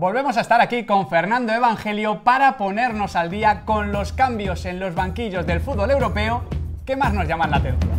Volvemos a estar aquí con Fernando Evangelio para ponernos al día con los cambios en los banquillos del fútbol europeo que más nos llaman la atención.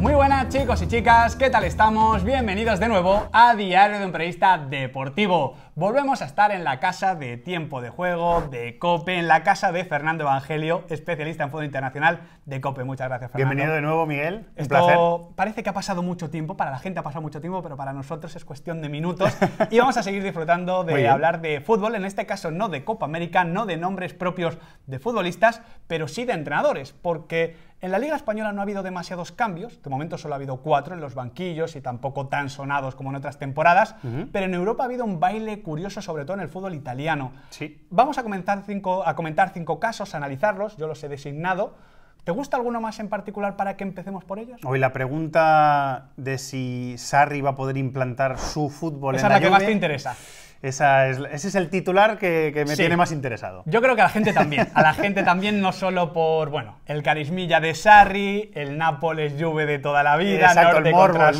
Muy buenas chicos y chicas, ¿qué tal estamos? Bienvenidos de nuevo a Diario de un Periodista Deportivo. Volvemos a estar en la casa de Tiempo de Juego, de COPE, en la casa de Fernando Evangelio, especialista en fútbol internacional de COPE. Muchas gracias, Fernando. Bienvenido de nuevo, Miguel. Un Esto placer. Parece que ha pasado mucho tiempo, para la gente ha pasado mucho tiempo, pero para nosotros es cuestión de minutos. y vamos a seguir disfrutando de hablar de fútbol, en este caso no de Copa América, no de nombres propios de futbolistas, pero sí de entrenadores, porque en la Liga Española no ha habido demasiados cambios, de momento solo solo ha habido cuatro en los banquillos y tampoco tan sonados como en otras temporadas, pero en Europa ha habido un baile curioso, sobre todo en el fútbol italiano. Sí. Vamos a comentar cinco, a comentar cinco casos, a analizarlos, yo los he designado. ¿Te gusta alguno más en particular para que empecemos por ellos? Hoy la pregunta de si Sarri va a poder implantar su fútbol en la, es la que más te interesa ese es el titular que, me tiene más interesado. Yo creo que a la gente también. A la gente también, no solo por, bueno, el carismilla de Sarri, el Nápoles Juve de toda la vida, norte contra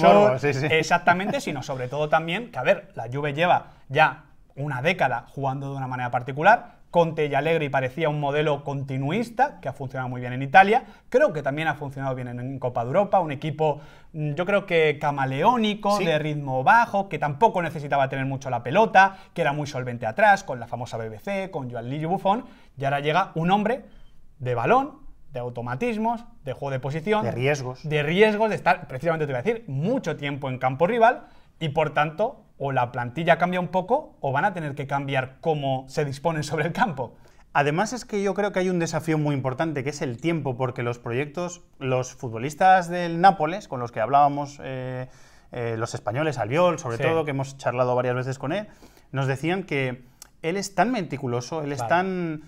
Exactamente, sino sobre todo también que, a ver, la Juve lleva ya una década jugando de una manera particular, Conte y Allegri parecía un modelo continuista que ha funcionado muy bien en Italia. Creo que también ha funcionado bien en Copa de Europa, un equipo mm, yo creo que camaleónico, de ritmo bajo, que tampoco necesitaba tener mucho la pelota, que era muy solvente atrás, con la famosa BBC, con Joan Lillo Buffon. Y ahora llega un hombre de balón, de automatismos, de juego de posición. De riesgos. De riesgos, de estar, precisamente te voy a decir, mucho tiempo en campo rival y por tanto o la plantilla cambia un poco o van a tener que cambiar cómo se disponen sobre el campo. Además es que yo creo que hay un desafío muy importante que es el tiempo, porque los proyectos, los futbolistas del Nápoles, con los que hablábamos, eh, eh, los españoles, Albiol sobre todo, que hemos charlado varias veces con él, nos decían que él es tan meticuloso, él es tan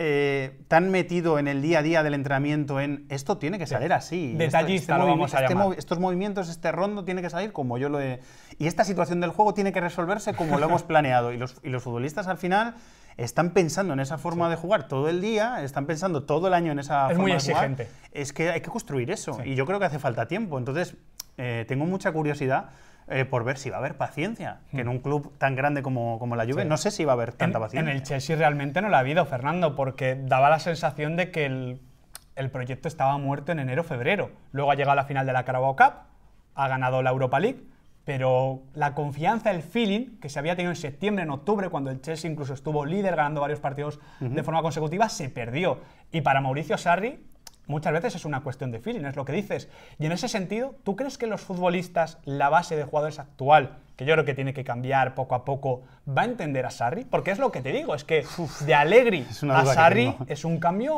eh, tan metido en el día a día del entrenamiento en esto tiene que salir así. Este Detallista, vamos a este llamar. estos movimientos, este rondo tiene que salir como yo lo he. Y esta situación del juego tiene que resolverse como lo hemos planeado. Y los, futbolistas al final están pensando en esa forma de jugar todo el día, están pensando todo el año en esa es forma muy de exigente. Jugar. Es que hay que construir eso y yo creo que hace falta tiempo. Entonces, eh, tengo mucha curiosidad eh, por ver si va a haber paciencia, que en hmm. un club tan grande como, como la Juve no sé si va a haber tanta paciencia. En el Chelsea realmente no la ha habido, Fernando, porque daba la sensación de que el, proyecto estaba muerto en enero-febrero. Luego ha llegado la final de la Carabao Cup, ha ganado la Europa League, pero la confianza, el feeling que se había tenido en septiembre, en octubre, cuando el Chelsea incluso estuvo líder ganando varios partidos de forma consecutiva, se perdió. Y para Mauricio Sarri muchas veces es una cuestión de feeling, es lo que dices. Y en ese sentido, ¿tú crees que los futbolistas, la base de jugadores actual, que yo creo que tiene que cambiar poco a poco, va a entender a Sarri? Porque es lo que te digo, es que de Allegri a Sarri es un cambio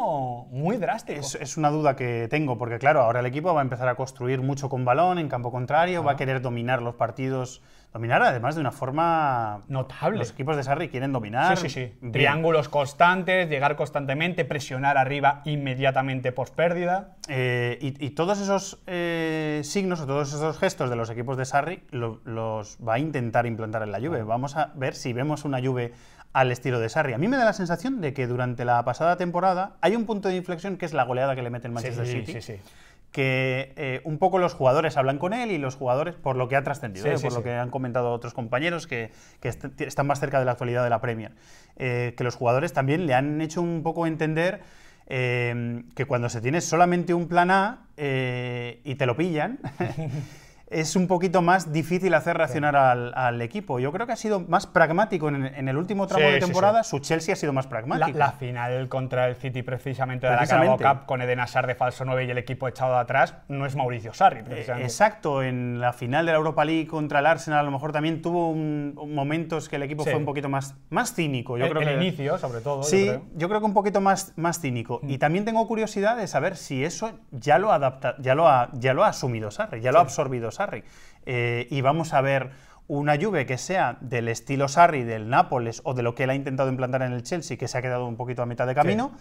muy drástico. Es, una duda que tengo, porque claro, ahora el equipo va a empezar a construir mucho con balón en campo contrario, va a querer dominar los partidos dominar además de una forma notable. Los equipos de Sarri quieren dominar. Sí, sí, sí. Triángulos constantes, llegar constantemente, presionar arriba inmediatamente post pérdida. Eh, y, todos esos eh, signos o todos esos gestos de los equipos de Sarri los va a intentar implantar en la Juve. Vamos a ver si vemos una Juve al estilo de Sarri. A mí me da la sensación de que durante la pasada temporada hay un punto de inflexión que es la goleada que le mete el Manchester sí, City. Sí, sí, que eh, un poco los jugadores hablan con él y los jugadores, por lo que ha trascendido, eh, por lo que han comentado otros compañeros que, están más cerca de la actualidad de la Premier, eh, que los jugadores también le han hecho un poco entender que cuando se tiene solamente un plan A y te lo pillan, es un poquito más difícil hacer reaccionar al, equipo. Yo creo que ha sido más pragmático en, el último tramo de temporada. Su Chelsea ha sido más pragmático. La, final contra el City, precisamente, de la Cup, con Eden Hazard de falso 9 y el equipo echado atrás, no es Mauricio Sarri, eh, exacto. En la final de la Europa League contra el Arsenal, a lo mejor también tuvo un, momentos que el equipo fue un poquito más, más cínico. Yo el, creo el inicio, sobre todo. Sí, yo creo, que un poquito más, más cínico. Mm. Y también tengo curiosidad de saber si eso ya lo, adapta, ya lo, ya lo ha asumido Sarri, ya lo ha absorbido Sarri. Sarri. Eh, y vamos a ver una lluvia que sea del estilo Sarri, del Nápoles o de lo que él ha intentado implantar en el Chelsea, que se ha quedado un poquito a mitad de camino,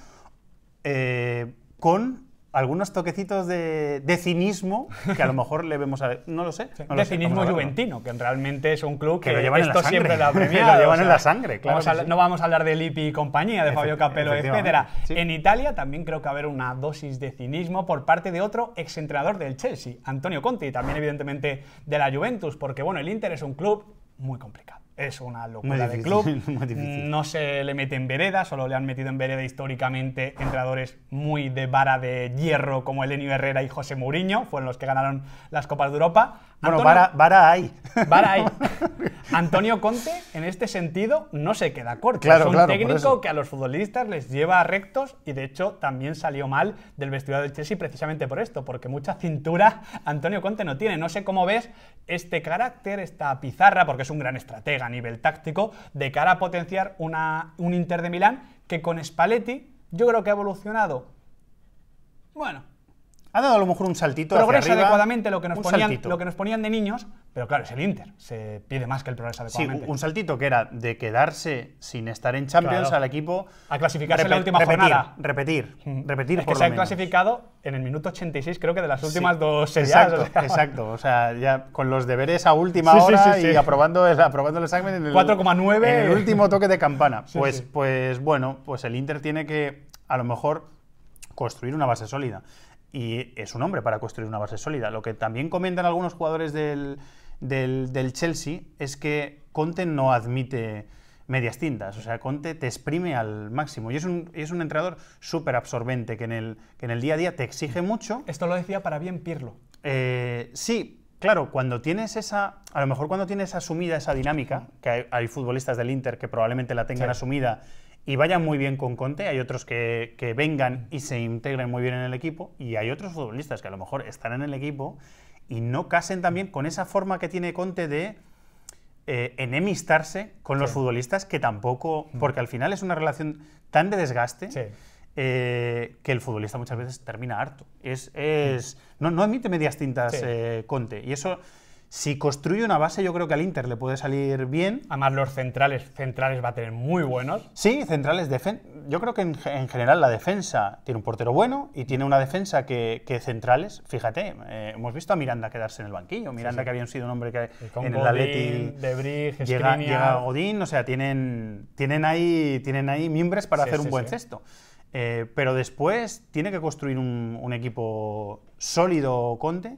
eh, con algunos toquecitos de, cinismo que a lo mejor le vemos a... No lo sé. de cinismo juventino, que realmente es un club que, lo llevan esto en la siempre lo llevan en la sangre, claro. No vamos a hablar de Lippi y compañía, de Fabio Capello, etc. En Italia también creo que va a haber una dosis de cinismo por parte de otro exentrenador del Chelsea, Antonio Conti, también evidentemente de la Juventus, porque bueno, el Inter es un club muy complicado es una locura de club. No se le mete en vereda, solo le han metido en vereda históricamente entrenadores muy de vara de hierro como Elenio Herrera y José Mourinho, fueron los que ganaron las Copas de Europa. bueno, vara, vara hay. Antonio Conte, en este sentido, no se queda corto. es un técnico que a los futbolistas les lleva rectos y de hecho también salió mal del vestuario del Chelsea precisamente por esto, porque mucha cintura Antonio Conte no tiene. No sé cómo ves este carácter, esta pizarra, porque es un gran estratega nivel táctico de cara a potenciar una, un Inter de Milán que con Spalletti yo creo que ha evolucionado. Bueno, ha dado a lo mejor un saltito. Progresa hacia adecuadamente lo que, nos ponían, lo que nos ponían de niños, pero claro, es el Inter. Se pide más que el progreso adecuadamente. Sí, un saltito que era de quedarse sin estar en Champions al equipo. A clasificarse en la última jornada. Repetir, mm. repetir. Es que se ha clasificado en el minuto 86, creo que de las últimas dos series. Exacto, o sea, exacto. O sea, ya con los deberes a última hora y aprobando, el examen en el, 4,9. el último toque de campana. pues, pues bueno, pues el Inter tiene que a lo mejor construir una base sólida y es un hombre para construir una base sólida. Lo que también comentan algunos jugadores del, del, Chelsea es que Conte no admite medias tintas. O sea, Conte te exprime al máximo. Y es un, es un entrenador súper absorbente que en, el, en el día a día te exige mucho. Esto lo decía para bien Pirlo. Eh, sí, claro, cuando tienes esa. A lo mejor cuando tienes asumida esa dinámica, que hay, futbolistas del Inter que probablemente la tengan asumida y vayan muy bien con Conte, hay otros que, vengan y se integren muy bien en el equipo, y hay otros futbolistas que a lo mejor están en el equipo y no casen también con esa forma que tiene Conte de eh, enemistarse con los futbolistas que tampoco, mm. porque al final es una relación tan de desgaste. Eh, que el futbolista muchas veces termina harto. Es, mm. no, admite medias tintas eh, Conte. Y eso si construye una base, yo creo que al Inter le puede salir bien. Además, los centrales, centrales va a tener muy buenos. Sí, centrales Yo creo que en, general la defensa tiene un portero bueno y tiene una defensa que, centrales. Fíjate, eh, hemos visto a Miranda quedarse en el banquillo. Miranda que había sido un hombre que en el Atleti llega, Godín, o sea, tienen, tienen ahí, tienen ahí mimbres para hacer un buen cesto. Eh, pero después tiene que construir un, un equipo sólido Conte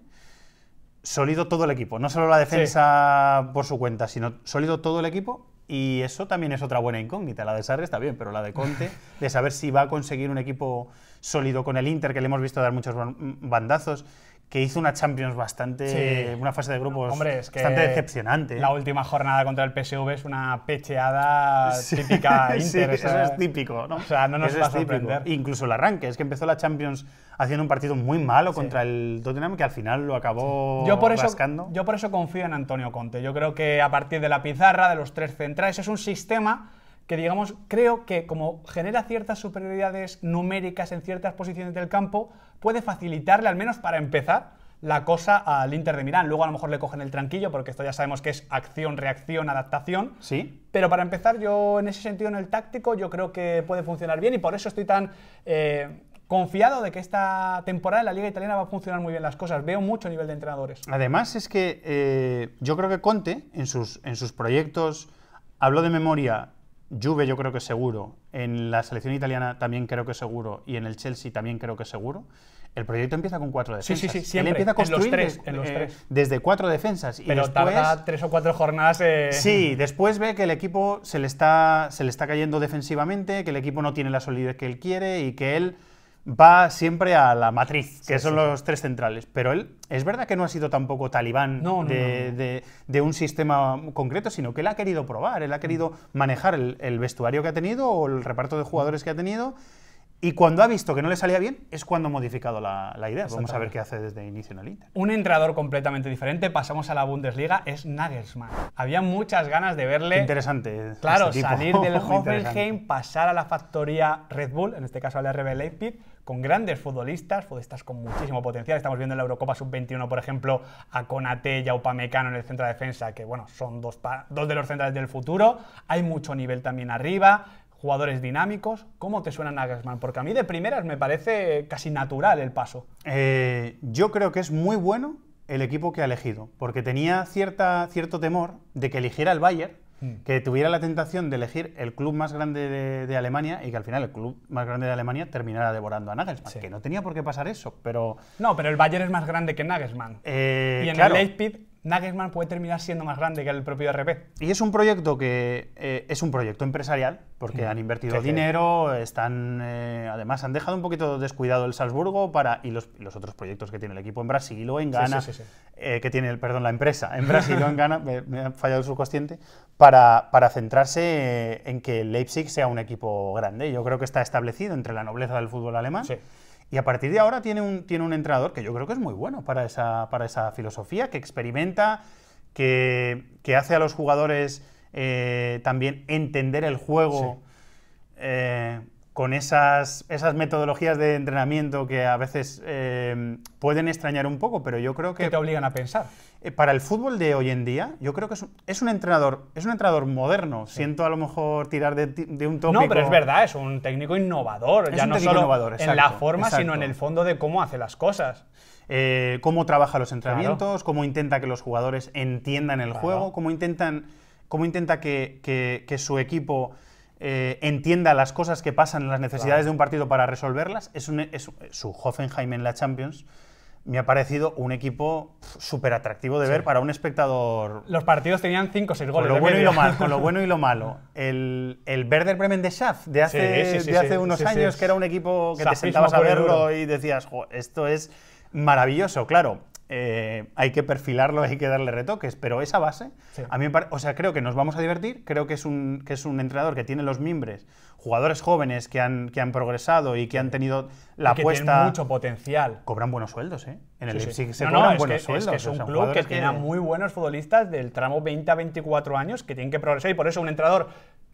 sólido todo el equipo, no solo la defensa por su cuenta, sino sólido todo el equipo. Y eso también es otra buena incógnita. La de Sarri está bien, pero la de Conte, de saber si va a conseguir un equipo sólido con el Inter, que le hemos visto dar muchos bandazos, que hizo una Champions bastante, una fase de grupos bastante decepcionante. ¿eh? La última jornada contra el PSV es una pecheada típica eso es típico, ¿no? O sea, no nos va a sorprender. Incluso el arranque, es que empezó la Champions haciendo un partido muy malo contra el Tottenham que al final lo acabó yo Yo por eso confío en Antonio Conte. Yo creo que a partir de la pizarra, de los tres centrales, es un sistema que digamos, creo que como genera ciertas superioridades numéricas en ciertas posiciones del campo, puede facilitarle, al menos para empezar, la cosa al Inter de Milán. Luego a lo mejor le cogen el tranquillo, porque esto ya sabemos que es acción, reacción, adaptación. Sí. Pero para empezar, yo en ese sentido, en el táctico, yo creo que puede funcionar bien y por eso estoy tan eh, confiado de que esta temporada en la Liga Italiana va a funcionar muy bien las cosas. Veo mucho nivel de entrenadores. Además, es que eh, yo creo que Conte, en sus, en sus proyectos, habló de memoria Juve yo creo que seguro, en la selección italiana también creo que seguro y en el Chelsea también creo que seguro. El proyecto empieza con cuatro defensas. Sí, sí, sí. Él empieza a construir en eh, desde cuatro defensas. Y Pero tarda tres o cuatro jornadas. Eh. Sí, después ve que el equipo se le, está, se le está cayendo defensivamente, que el equipo no tiene la solidez que él quiere y que él va siempre a la matriz, que son los tres centrales. Pero él es verdad que no ha sido tampoco talibán de, un sistema concreto, sino que él ha querido probar, él ha querido manejar el, vestuario que ha tenido o el reparto de jugadores que ha tenido. Y cuando ha visto que no le salía bien, es cuando ha modificado la, idea. Vamos a ver qué hace desde inicio en el Inter. Un entrador completamente diferente, pasamos a la Bundesliga, es Nagelsmann. Había muchas ganas de verle. interesante. Este claro, salir del Hoffenheim, pasar a la factoría Red Bull, en este caso al RB Leipzig con grandes futbolistas, futbolistas con muchísimo potencial. Estamos viendo en la Eurocopa Sub-21, por ejemplo, a Conate y a Upamecano en el centro de defensa, que bueno, son dos, de los centrales del futuro. Hay mucho nivel también arriba, jugadores dinámicos. ¿Cómo te suena Nagelsmann? Porque a mí de primeras me parece casi natural el paso. Eh, yo creo que es muy bueno el equipo que ha elegido, porque tenía cierta, cierto temor de que eligiera el Bayern Mm. que tuviera la tentación de elegir el club más grande de, Alemania y que al final el club más grande de Alemania terminara devorando a Nagelsmann, que no tenía por qué pasar eso, pero... No, pero el Bayern es más grande que Nagelsmann. Eh, y en claro. el Leipzig Nagelsmann puede terminar siendo más grande que el propio RP. Y es un proyecto que eh, es un proyecto empresarial, porque han invertido dinero, están eh, además han dejado un poquito descuidado el Salzburgo para y los, los, otros proyectos que tiene el equipo en Brasil o en Ghana, eh, que tiene el, perdón, la empresa en Brasil o en Ghana, me, ha fallado el subconsciente, para, para centrarse en que Leipzig sea un equipo grande. Yo creo que está establecido entre la nobleza del fútbol alemán y a partir de ahora tiene un, tiene un entrenador que yo creo que es muy bueno para esa, para esa filosofía, que experimenta, que, hace a los jugadores eh, también entender el juego eh, con esas, esas, metodologías de entrenamiento que a veces eh, pueden extrañar un poco, pero yo creo que... Que te obligan a pensar. Eh, para el fútbol de hoy en día, yo creo que es un, entrenador, es un entrenador moderno. Siento a lo mejor tirar de, un tópico. No, pero es verdad, es un técnico innovador. ya no solo en la forma, sino en el fondo de cómo hace las cosas. Eh, cómo trabaja los entrenamientos, cómo intenta que los jugadores entiendan el juego, cómo intentan, cómo intenta que, su equipo eh, entienda las cosas que pasan, las necesidades de un partido para resolverlas. Es, es su Hoffenheim en la Champions me ha parecido un equipo súper atractivo de ver para un espectador. Los partidos tenían cinco o 6 goles. Con lo, bueno y lo lo bueno y lo malo. El, el Werder Bremen de Schaff de hace, hace unos años, que era un equipo que te sentabas a verlo y decías, esto es maravilloso. Claro, eh, hay que perfilarlo, hay que darle retoques, pero esa base, a mí o sea, creo que nos vamos a divertir, creo que es un, que es un entrenador que tiene los mimbres, jugadores jóvenes que han, que han progresado y que han tenido la apuesta... Tienen mucho potencial. Cobran buenos sueldos, ¿eh? En el Leipzig se cobran buenos sueldos. Es un club que tiene muy buenos futbolistas del tramo 20 a 24 años que tienen que progresar y por eso un entrenador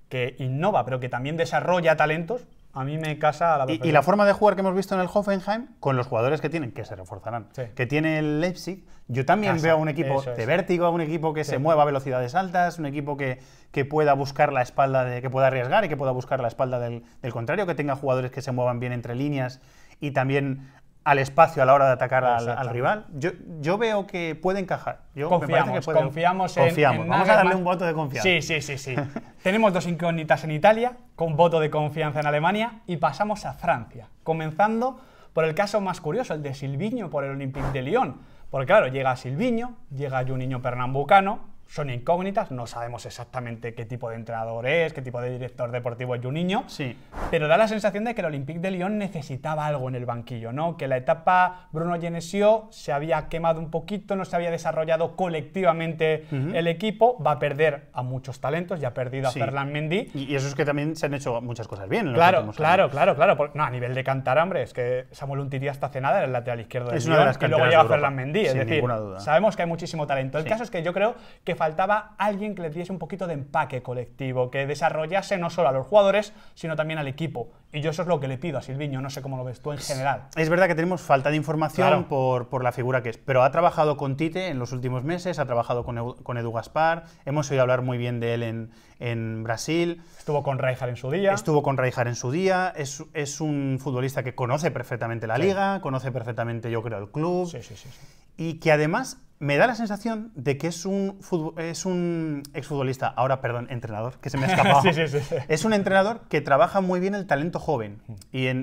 que innova, pero que también desarrolla talentos, a mí me casa a la y, y, la forma de jugar que hemos visto en el Hoffenheim, con los jugadores que tienen, que se reforzarán, que tiene el Leipzig, yo también veo veo un equipo de vértigo, a un equipo que se mueva a velocidades altas, un equipo que, que pueda buscar la espalda, de, que pueda arriesgar y que pueda buscar la espalda del, del contrario, que tenga jugadores que se muevan bien entre líneas y también al espacio a la hora de atacar al, rival. Yo, yo, veo que puede encajar. Yo confiamos, que confiamos, Vamos a darle un voto de confianza. Sí, sí, sí. sí. Tenemos dos incógnitas en Italia, con voto de confianza en Alemania, y pasamos a Francia, comenzando por el caso más curioso, el de Silviño por el Olympique de Lyon. Porque claro, llega Silviño, llega un niño pernambucano, son incógnitas, no sabemos exactamente qué tipo de entrenador es, qué tipo de director deportivo es Juninho, sí. pero da la sensación de que el Olympique de Lyon necesitaba algo en el banquillo, ¿no? Que la etapa Bruno Genesio se había quemado un poquito, no se había desarrollado colectivamente el equipo, va a perder a muchos talentos, ya ha perdido a Ferland Mendy. Y, eso es que también se han hecho muchas cosas bien. claro, claro, claro, claro, no, a nivel de cantar, hombre, es que Samuel Untiría hace nada en el lateral izquierdo del es una de las y luego lleva Ferland Mendy, es decir, sabemos que hay muchísimo talento. El caso es que yo creo que faltaba alguien que le diese un poquito de empaque colectivo, que desarrollase no solo a los jugadores, sino también al equipo. Y yo eso es lo que le pido a Silviño, no sé cómo lo ves tú en general. Es verdad que tenemos falta de información por, la figura que es, pero ha trabajado con Tite en los últimos meses, ha trabajado con, Edu, Gaspar, hemos oído hablar muy bien de él en, Brasil. Estuvo con Raijar en su día. Estuvo con Raijar en su día, es, un futbolista que conoce perfectamente la liga, conoce perfectamente yo creo el club. Sí, sí, y que además me da la sensación de que es un, exfutbolista, ahora perdón, entrenador, que se me ha escapado. sí, sí, sí. Es un entrenador que trabaja muy bien el talento joven. Mm.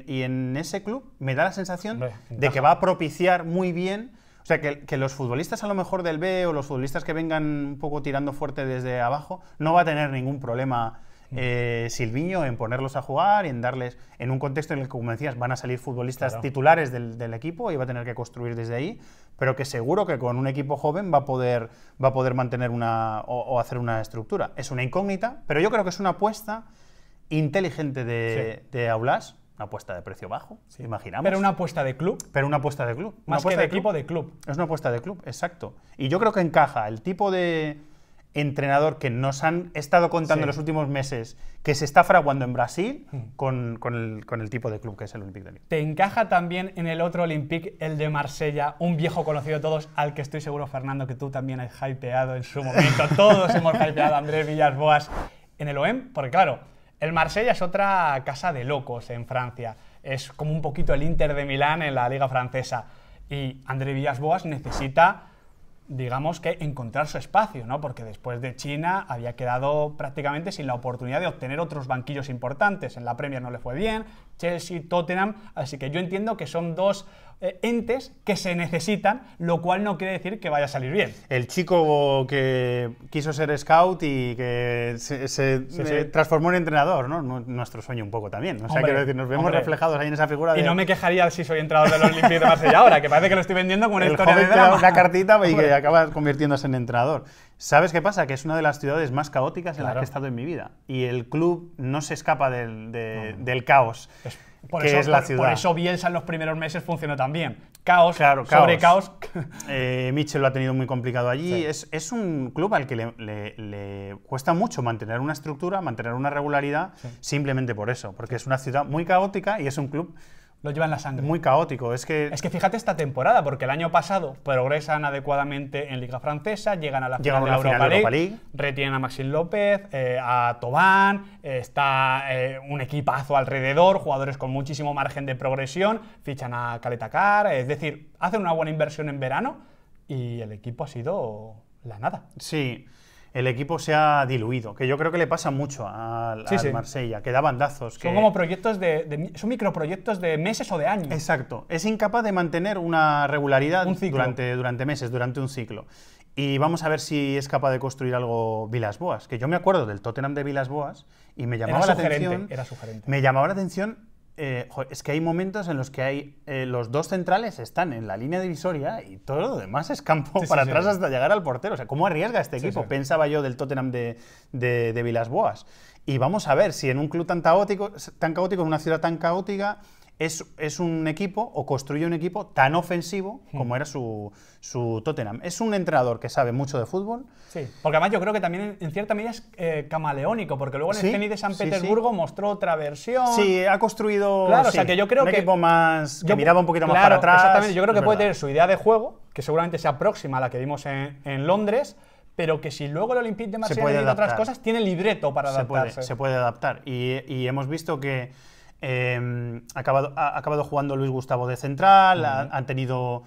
Y en, ese club me da la sensación de que va a propiciar muy bien. O sea, que, que, los futbolistas a lo mejor del B o los futbolistas que vengan un poco tirando fuerte desde abajo no va a tener ningún problema eh, Silviño en ponerlos a jugar y en darles, en un contexto en el que, como decías, van a salir futbolistas titulares del, equipo y va a tener que construir desde ahí, pero que seguro que con un equipo joven va a poder, va a poder mantener una, o, hacer una estructura. Es una incógnita, pero yo creo que es una apuesta inteligente de, Aulas, una apuesta de precio bajo, imaginamos. Pero una apuesta de club. Pero una apuesta de club. Más una apuesta de, equipo, de club. Es una apuesta de club, exacto. Y yo creo que encaja el tipo de, entrenador que nos han estado contando en los últimos meses que se está fraguando en Brasil mm. con, el, tipo de club que es el Olympique de Lille. Te encaja también en el otro Olympique, el de Marsella, un viejo conocido de todos, al que estoy seguro, Fernando, que tú también has hypeado en su momento. todos hemos hypeado a André Villas-Boas en el OEM, porque claro, el Marsella es otra casa de locos en Francia. Es como un poquito el Inter de Milán en la Liga Francesa. Y André Villas-Boas necesita digamos que encontrar su espacio, ¿no? Porque después de China había quedado prácticamente sin la oportunidad de obtener otros banquillos importantes. En la Premier no le fue bien, Chelsea, Tottenham, así que yo entiendo que son dos eh, entes que se necesitan, lo cual no quiere decir que vaya a salir bien. El chico que quiso ser scout y que se, eh, transformó en entrenador, ¿no? Nuestro sueño un poco también. nos vemos reflejados ahí en esa figura. Y no me quejaría si soy entrenador del Olympique de Marsella ahora, que parece que lo estoy vendiendo como una historia joven de drama. una cartita y que acabas convirtiéndose en entrenador. ¿Sabes qué pasa? Que es una de las ciudades más caóticas en las que he estado en mi vida. Y el club no se escapa del, caos. por que eso, es la ciudad. eso Bielsa en los primeros meses funcionó tan bien. Caos, sobre caos. caos. Eh, lo ha tenido muy complicado allí. Es, un club al que le, cuesta mucho mantener una estructura, mantener una regularidad, simplemente por eso. Porque es una ciudad muy caótica y es un club lo llevan la sangre. Muy caótico, es que... Es que fíjate esta temporada, porque el año pasado progresan adecuadamente en Liga Francesa, llegan a la llegan final, a la Europa League, retienen a Maxim López, eh, a Tobán, eh, está eh, un equipazo alrededor, jugadores con muchísimo margen de progresión, fichan a Caleta Caletacar, es decir, hacen una buena inversión en verano y el equipo ha sido la nada. Sí, el equipo se ha diluido, que yo creo que le pasa mucho al, Marsella, que da bandazos. Son como proyectos de, son microproyectos de meses o de años. Exacto, es incapaz de mantener una regularidad durante, durante meses, durante un ciclo. Y vamos a ver si es capaz de construir algo Vilas Boas, que yo me acuerdo del Tottenham de Vilas Boas y me llamaba la atención. Era sugerente. Me llamaba la atención eh, es que hay momentos en los que hay eh, los dos centrales están en la línea divisoria y todo lo demás es campo para atrás hasta llegar al portero. O sea, ¿cómo arriesga este equipo? Pensaba yo del Tottenham de, de, Boas. Y vamos a ver si en un club tan caótico, tan caótico, en una ciudad tan caótica, es, un equipo o construye un equipo tan ofensivo hmm. como era su, Tottenham. Es un entrenador que sabe mucho de fútbol. Sí, porque además yo creo que también en cierta medida es eh, camaleónico, porque luego en el de San Petersburgo mostró otra versión. Sí, ha construido o que yo creo un que, equipo más que miraba un poquito más para atrás. yo creo que puede tener su idea de juego, que seguramente se aproxima a la que vimos en, Londres pero que si luego el Olympique de Marsella y otras cosas, tiene libreto para adaptarse. Se puede, adaptar. Y, y, hemos visto que Em, ha, acabado, jugando Luis Gustavo de central, han tenido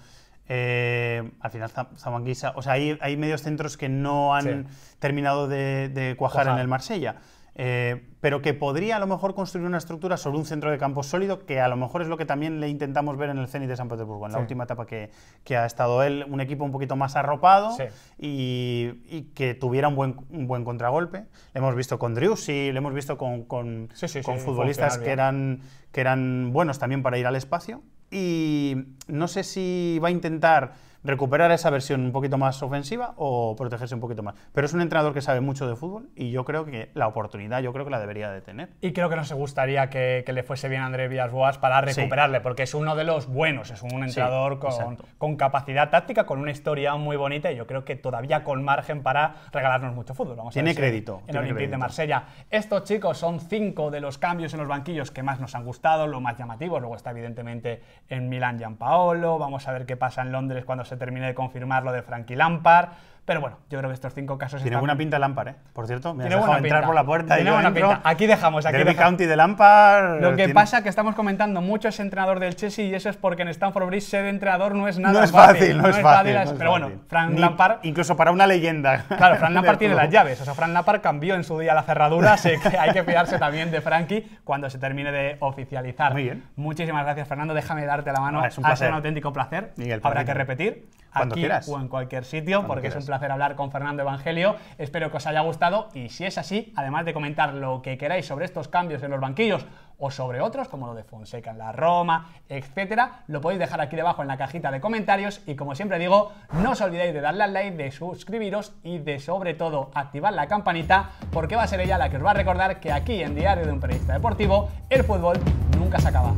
eh, al final Zamanguisa. O sea, hay, medios centros que no han terminado de, cuajar en el Marsella. Eh, pero que podría a lo mejor construir una estructura sobre un centro de campo sólido, que a lo mejor es lo que también le intentamos ver en el Zenit de San Petersburgo, en la última etapa que, que, ha estado él, un equipo un poquito más arropado y, que tuviera un buen, un buen contragolpe. Le hemos visto con y lo hemos visto con, con, con futbolistas que eran, que eran buenos también para ir al espacio. Y no sé si va a intentar recuperar esa versión un poquito más ofensiva o protegerse un poquito más. Pero es un entrenador que sabe mucho de fútbol y yo creo que la oportunidad yo creo que la debería de tener. Y creo que no se gustaría que, le fuese bien a Andrés Villas-Boas para recuperarle, porque es uno de los buenos, es un entrenador con, con, capacidad táctica, con una historia muy bonita y yo creo que todavía con margen para regalarnos mucho fútbol. tiene crédito. En el Olympique de Marsella. Estos chicos son cinco de los cambios en los banquillos que más nos han gustado, lo más llamativos. Luego está evidentemente en Milán Gianpaolo, vamos a ver qué pasa en Londres cuando se Terminé de confirmar lo de Frankie Lampard, pero bueno, yo creo que estos cinco casos. Tiene buena pinta Lampard, ¿eh? Por cierto, me ha dejado entrar por la puerta. Tiene y buena pinta. Aquí dejamos. Aquí Derby County de Lampard. Lo que pasa es que estamos comentando mucho ese entrenador del Chelsea y eso es porque en Stanford Bridge ser entrenador no es nada no es fácil, No, es fácil. pero bueno, Frank Lampard. Incluso para una leyenda. Claro, Frank Lampard tiene las llaves. O sea, Frank Lampard cambió en su día la cerradura, así que hay que fiarse también de Frankie cuando se termine de oficializar. Muy bien. Muchísimas gracias, Fernando. Déjame darte la mano. es un placer. un auténtico placer. Miguel, Habrá que repetir aquí o en cualquier sitio, porque es un placer hablar con Fernando Evangelio. Espero que os haya gustado y si es así, además de comentar lo que queráis sobre estos cambios en los banquillos o sobre otros como lo de Fonseca en la Roma, etcétera, lo podéis dejar aquí debajo en la cajita de comentarios y como siempre digo, no os olvidéis de darle al like, de suscribiros y de sobre todo activar la campanita porque va a ser ella la que os va a recordar que aquí en Diario de un Periodista Deportivo el fútbol nunca se acaba.